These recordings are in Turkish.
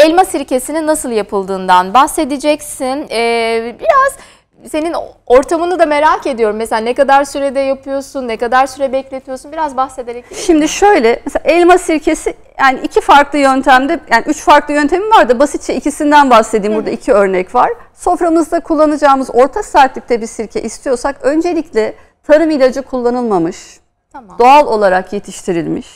elma sirkesinin nasıl yapıldığından bahsedeceksin. Ee, biraz senin ortamını da merak ediyorum. Mesela ne kadar sürede yapıyorsun, ne kadar süre bekletiyorsun? Biraz bahsederek. Şimdi şöyle, mesela elma sirkesi yani iki farklı yöntemde, yani üç farklı yöntemi var da basitçe ikisinden bahsedeyim. Burada iki örnek var. Soframızda kullanacağımız orta sertlikte bir sirke istiyorsak öncelikle tarım ilacı kullanılmamış, tamam. doğal olarak yetiştirilmiş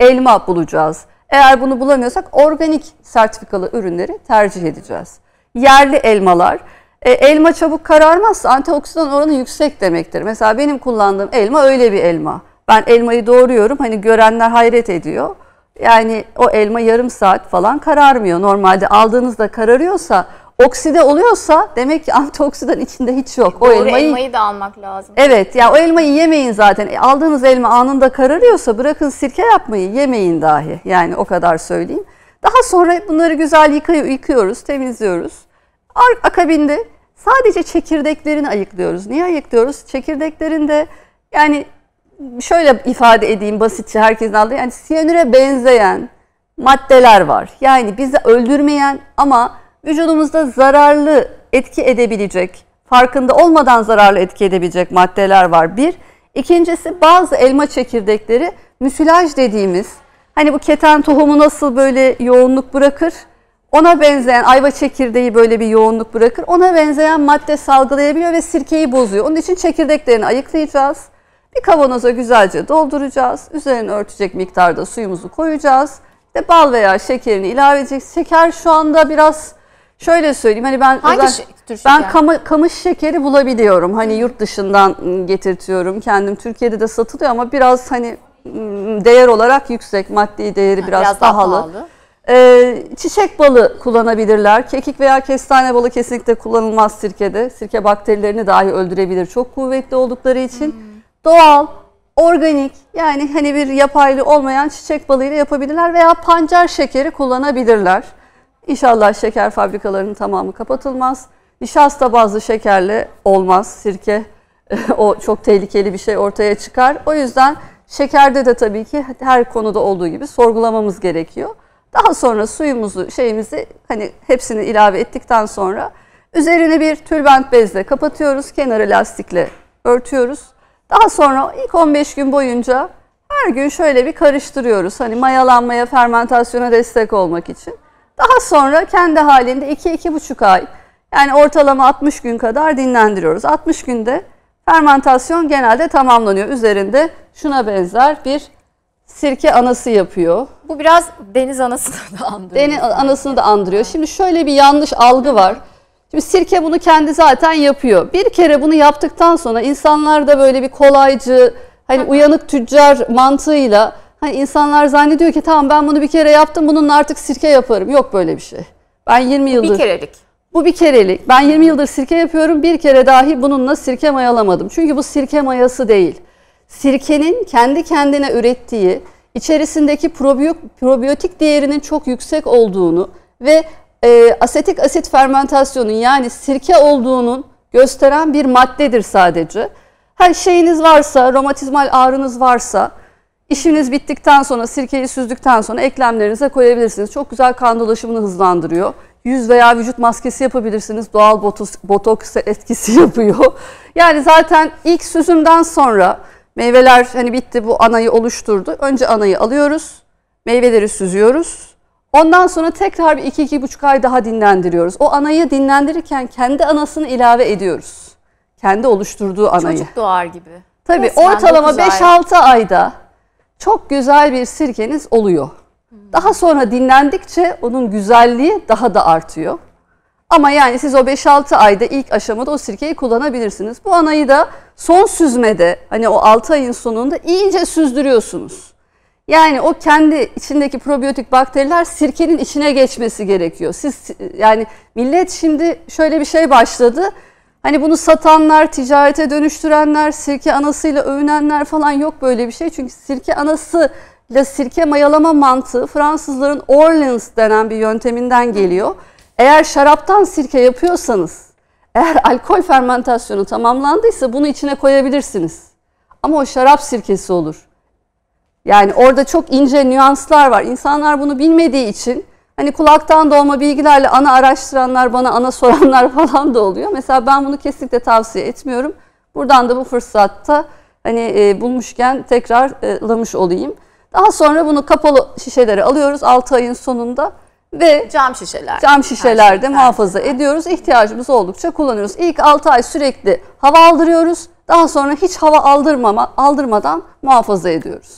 elma bulacağız. Eğer bunu bulamıyorsak organik sertifikalı ürünleri tercih edeceğiz. Yerli elmalar. E, elma çabuk kararmazsa antioksidan oranı yüksek demektir. Mesela benim kullandığım elma öyle bir elma. Ben elmayı doğruyorum hani görenler hayret ediyor. Yani o elma yarım saat falan kararmıyor. Normalde aldığınızda kararıyorsa okside oluyorsa demek ki antioksidan içinde hiç yok. Doğru, o elmayı, elmayı da almak lazım. Evet ya o elmayı yemeyin zaten. E, aldığınız elma anında kararıyorsa bırakın sirke yapmayı yemeyin dahi. Yani o kadar söyleyeyim. Daha sonra bunları güzel yıkay- yıkıyoruz, temizliyoruz. Akabinde sadece çekirdeklerini ayıklıyoruz. Niye ayıklıyoruz? Çekirdeklerinde yani şöyle ifade edeyim basitçe herkesin aldığı yani siyanüre benzeyen maddeler var. Yani bizi öldürmeyen ama vücudumuzda zararlı etki edebilecek, farkında olmadan zararlı etki edebilecek maddeler var bir. İkincisi bazı elma çekirdekleri müsilaj dediğimiz hani bu keten tohumu nasıl böyle yoğunluk bırakır? Ona benzeyen ayva çekirdeği böyle bir yoğunluk bırakır. Ona benzeyen madde salgılayabiliyor ve sirkeyi bozuyor. Onun için çekirdeklerini ayıklayacağız. Bir kavanoza güzelce dolduracağız. Üzerine örtecek miktarda suyumuzu koyacağız. ve bal veya şekerini ilave edeceğiz. Şeker şu anda biraz Şöyle söyleyeyim hani ben Hangi özel, tür şeker? ben kama, kamış şekeri bulabiliyorum. Hani yurt dışından ıı, getirtiyorum kendim. Türkiye'de de satılıyor ama biraz hani ıı, değer olarak yüksek. Maddi değeri biraz, biraz daha pahalı. pahalı. Ee, çiçek balı kullanabilirler. Kekik veya kestane balı kesinlikle kullanılmaz sirkede. Sirke bakterilerini dahi öldürebilir. Çok kuvvetli oldukları için. Hmm. Doğal, organik yani hani bir yapaylı olmayan çiçek balıyla yapabilirler veya pancar şekeri kullanabilirler. İnşallah şeker fabrikalarının tamamı kapatılmaz. Nişasta bazı şekerle olmaz. Sirke o çok tehlikeli bir şey ortaya çıkar. O yüzden şekerde de tabii ki her konuda olduğu gibi sorgulamamız gerekiyor. Daha sonra suyumuzu, şeyimizi hani hepsini ilave ettikten sonra üzerine bir tülbent bezle kapatıyoruz. Kenarı lastikle örtüyoruz. Daha sonra ilk 15 gün boyunca her gün şöyle bir karıştırıyoruz. Hani mayalanmaya, fermentasyona destek olmak için. Daha sonra kendi halinde 2-2,5 ay yani ortalama 60 gün kadar dinlendiriyoruz. 60 günde fermentasyon genelde tamamlanıyor. Üzerinde şuna benzer bir sirke anası yapıyor. Bu biraz deniz anasını da andırıyor. Deniz anasını da andırıyor. Şimdi şöyle bir yanlış algı var. Şimdi sirke bunu kendi zaten yapıyor. Bir kere bunu yaptıktan sonra insanlar da böyle bir kolaycı hani uyanık tüccar mantığıyla Hani insanlar zannediyor ki tamam ben bunu bir kere yaptım bununla artık sirke yaparım. Yok böyle bir şey. Ben 20 yıldır... Bir kerelik. Bu bir kerelik. Ben 20 yıldır sirke yapıyorum. Bir kere dahi bununla sirke mayalamadım. Çünkü bu sirke mayası değil. Sirkenin kendi kendine ürettiği, içerisindeki probiyotik değerinin çok yüksek olduğunu ve e, asetik asit fermentasyonun yani sirke olduğunun gösteren bir maddedir sadece. Her şeyiniz varsa, romatizmal ağrınız varsa İşiniz bittikten sonra sirkeyi süzdükten sonra eklemlerinize koyabilirsiniz. Çok güzel kan dolaşımını hızlandırıyor. Yüz veya vücut maskesi yapabilirsiniz. Doğal botos, botoks etkisi yapıyor. Yani zaten ilk süzümden sonra meyveler hani bitti bu anayı oluşturdu. Önce anayı alıyoruz. Meyveleri süzüyoruz. Ondan sonra tekrar bir iki iki buçuk ay daha dinlendiriyoruz. O anayı dinlendirirken kendi anasını ilave ediyoruz. Kendi oluşturduğu anayı. Çocuk doğar gibi. Tabii Resmen ortalama 5-6 ayda çok güzel bir sirkeniz oluyor. Daha sonra dinlendikçe onun güzelliği daha da artıyor. Ama yani siz o 5-6 ayda ilk aşamada o sirkeyi kullanabilirsiniz. Bu anayı da son süzmede hani o 6 ayın sonunda iyice süzdürüyorsunuz. Yani o kendi içindeki probiyotik bakteriler sirkenin içine geçmesi gerekiyor. Siz yani millet şimdi şöyle bir şey başladı. Hani bunu satanlar, ticarete dönüştürenler, sirke anasıyla övünenler falan yok böyle bir şey. Çünkü sirke anasıyla sirke mayalama mantığı Fransızların Orleans denen bir yönteminden geliyor. Eğer şaraptan sirke yapıyorsanız, eğer alkol fermentasyonu tamamlandıysa bunu içine koyabilirsiniz. Ama o şarap sirkesi olur. Yani orada çok ince nüanslar var. İnsanlar bunu bilmediği için Hani kulaktan dolma bilgilerle ana araştıranlar bana ana soranlar falan da oluyor. Mesela ben bunu kesinlikle tavsiye etmiyorum. Buradan da bu fırsatta hani e, bulmuşken tekrarlamış olayım. Daha sonra bunu kapalı şişelere alıyoruz 6 ayın sonunda ve cam şişeler. Cam şişelerde şey, muhafaza her ediyoruz. İhtiyacımız oldukça kullanıyoruz. İlk 6 ay sürekli hava aldırıyoruz. Daha sonra hiç hava aldırmama, aldırmadan muhafaza ediyoruz.